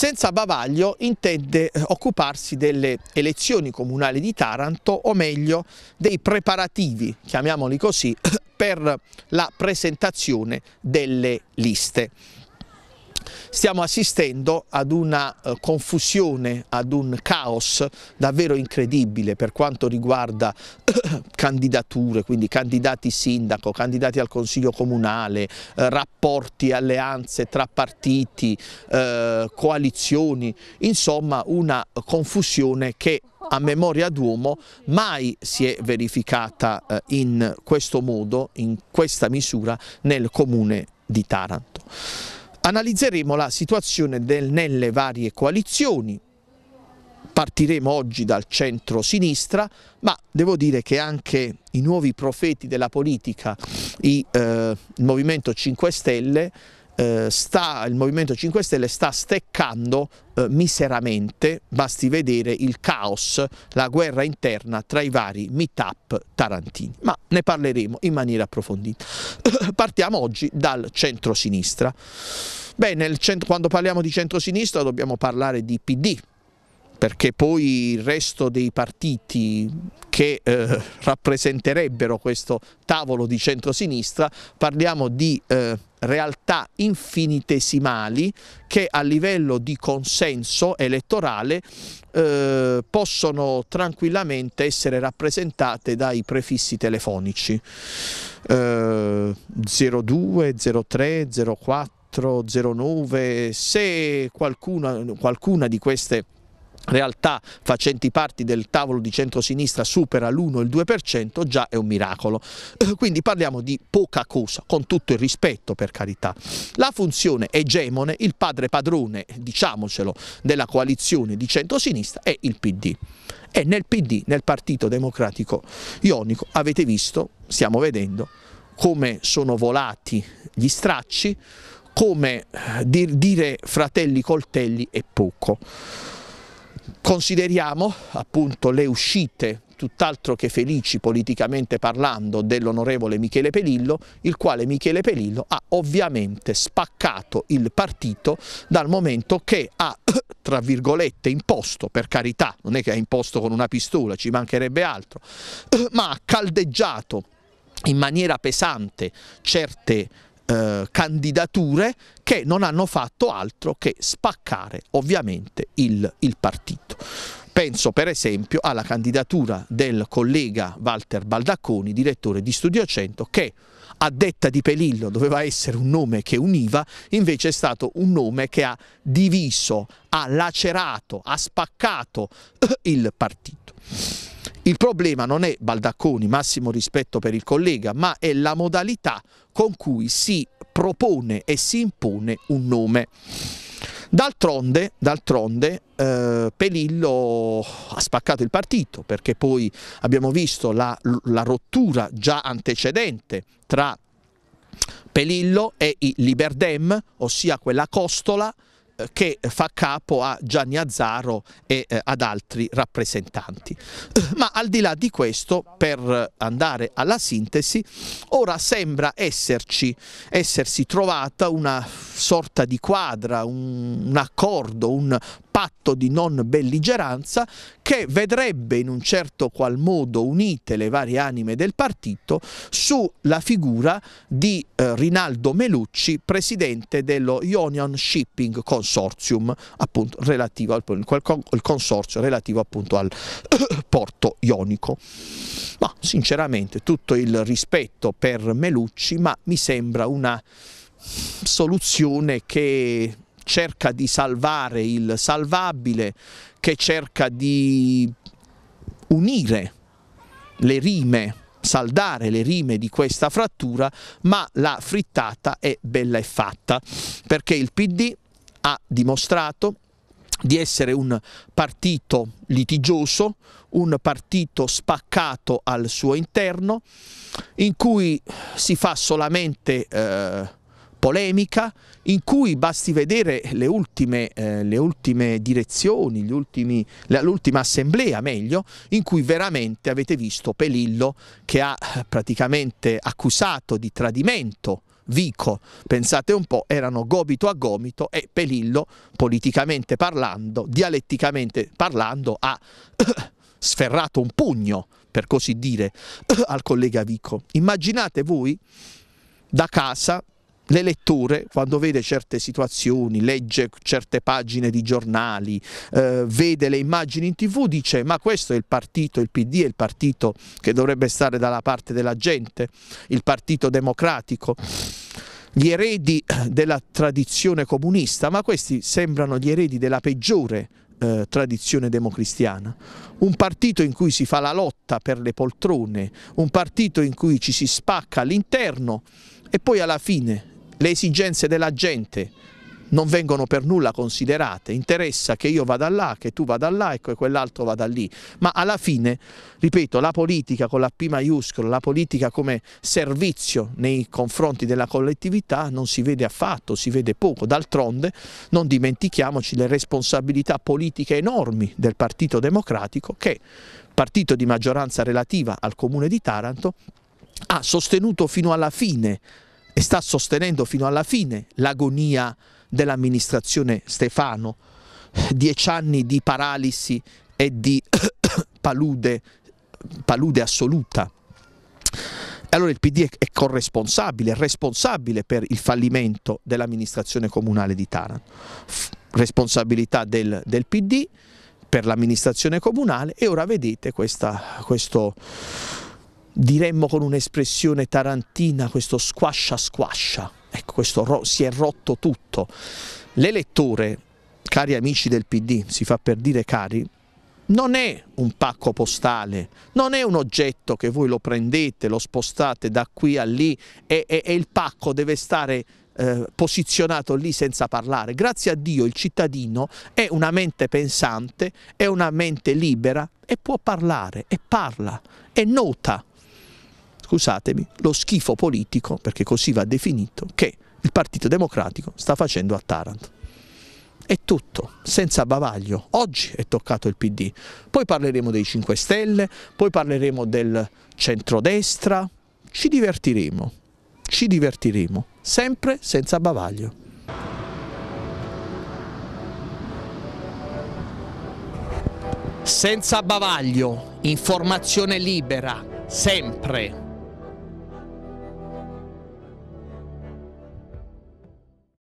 senza bavaglio intende eh, occuparsi delle elezioni comunali di Taranto o meglio dei preparativi, chiamiamoli così, per la presentazione delle liste. Stiamo assistendo ad una eh, confusione, ad un caos davvero incredibile per quanto riguarda candidature, quindi candidati sindaco, candidati al consiglio comunale, eh, rapporti, alleanze tra partiti, eh, coalizioni, insomma una confusione che a memoria d'uomo mai si è verificata in questo modo, in questa misura, nel comune di Taranto. Analizzeremo la situazione del, nelle varie coalizioni, partiremo oggi dal centro-sinistra, ma devo dire che anche i nuovi profeti della politica, i, eh, il Movimento 5 Stelle, eh, sta, il Movimento 5 Stelle sta steccando eh, miseramente, basti vedere il caos, la guerra interna tra i vari meetup tarantini, ma ne parleremo in maniera approfondita. Partiamo oggi dal centrosinistra. Beh, cent quando parliamo di centro-sinistra dobbiamo parlare di PD, perché poi il resto dei partiti che eh, rappresenterebbero questo tavolo di centrosinistra, parliamo di eh, realtà realtà infinitesimali che a livello di consenso elettorale eh, possono tranquillamente essere rappresentate dai prefissi telefonici eh, 02, 03, 04, 09, se qualcuna, qualcuna di queste realtà facenti parte del tavolo di centrosinistra supera l'1 il 2%, già è un miracolo. Eh, quindi parliamo di poca cosa, con tutto il rispetto per carità. La funzione egemone, il padre padrone, diciamocelo, della coalizione di centrosinistra è il PD. E nel PD, nel Partito Democratico Ionico, avete visto, stiamo vedendo, come sono volati gli stracci, come eh, dire fratelli coltelli è poco. Consideriamo appunto le uscite tutt'altro che felici politicamente parlando dell'onorevole Michele Pelillo, il quale Michele Pelillo ha ovviamente spaccato il partito dal momento che ha, tra virgolette, imposto, per carità, non è che ha imposto con una pistola, ci mancherebbe altro, ma ha caldeggiato in maniera pesante certe eh, candidature che non hanno fatto altro che spaccare ovviamente il, il partito. Penso per esempio alla candidatura del collega Walter Baldacconi, direttore di Studio 100, che a detta di Pelillo doveva essere un nome che univa, invece è stato un nome che ha diviso, ha lacerato, ha spaccato il partito. Il problema non è Baldacconi, massimo rispetto per il collega, ma è la modalità con cui si propone e si impone un nome. D'altronde, d'altronde eh, Pelillo ha spaccato il partito perché poi abbiamo visto la, la rottura già antecedente tra Pelillo e i Liberdem, ossia quella costola che fa capo a Gianni Azzaro e eh, ad altri rappresentanti. Ma al di là di questo, per andare alla sintesi, ora sembra esserci, essersi trovata una sorta di quadra, un, un accordo, un patto di non belligeranza che vedrebbe in un certo qual modo unite le varie anime del partito sulla figura di eh, Rinaldo Melucci, presidente dello Union Shipping Consortium, appunto relativo al il consorzio relativo appunto al porto ionico. Ma sinceramente tutto il rispetto per Melucci, ma mi sembra una soluzione che cerca di salvare il salvabile, che cerca di unire le rime, saldare le rime di questa frattura, ma la frittata è bella e fatta, perché il PD ha dimostrato di essere un partito litigioso, un partito spaccato al suo interno, in cui si fa solamente eh, polemica in cui basti vedere le ultime, eh, le ultime direzioni, l'ultima assemblea meglio, in cui veramente avete visto Pelillo che ha eh, praticamente accusato di tradimento Vico, pensate un po', erano gomito a gomito e Pelillo, politicamente parlando, dialetticamente parlando, ha sferrato un pugno, per così dire, al collega Vico. Immaginate voi da casa le letture, quando vede certe situazioni, legge certe pagine di giornali, eh, vede le immagini in tv, dice ma questo è il partito, il PD è il partito che dovrebbe stare dalla parte della gente, il partito democratico gli eredi eh, della tradizione comunista, ma questi sembrano gli eredi della peggiore eh, tradizione democristiana. Un partito in cui si fa la lotta per le poltrone, un partito in cui ci si spacca all'interno e poi alla fine le esigenze della gente non vengono per nulla considerate, interessa che io vada là, che tu vada là e che quell'altro vada lì, ma alla fine, ripeto, la politica con la P maiuscola, la politica come servizio nei confronti della collettività non si vede affatto, si vede poco, d'altronde non dimentichiamoci le responsabilità politiche enormi del Partito Democratico che, partito di maggioranza relativa al Comune di Taranto, ha sostenuto fino alla fine e sta sostenendo fino alla fine l'agonia dell'amministrazione Stefano, dieci anni di paralisi e di palude, palude assoluta. Allora il PD è corresponsabile, è responsabile per il fallimento dell'amministrazione comunale di Taranto, responsabilità del, del PD per l'amministrazione comunale e ora vedete questa, questo, diremmo con un'espressione tarantina, questo squascia squascia, ecco questo si è rotto tutto. L'elettore, cari amici del PD, si fa per dire cari, non è un pacco postale, non è un oggetto che voi lo prendete, lo spostate da qui a lì e, e, e il pacco deve stare eh, posizionato lì senza parlare. Grazie a Dio il cittadino è una mente pensante, è una mente libera e può parlare e parla e nota scusatemi, lo schifo politico, perché così va definito, che il Partito Democratico sta facendo a Taranto. È tutto, senza bavaglio. Oggi è toccato il PD, poi parleremo dei 5 Stelle, poi parleremo del centrodestra, ci divertiremo, ci divertiremo, sempre senza bavaglio. Senza bavaglio, informazione libera, sempre.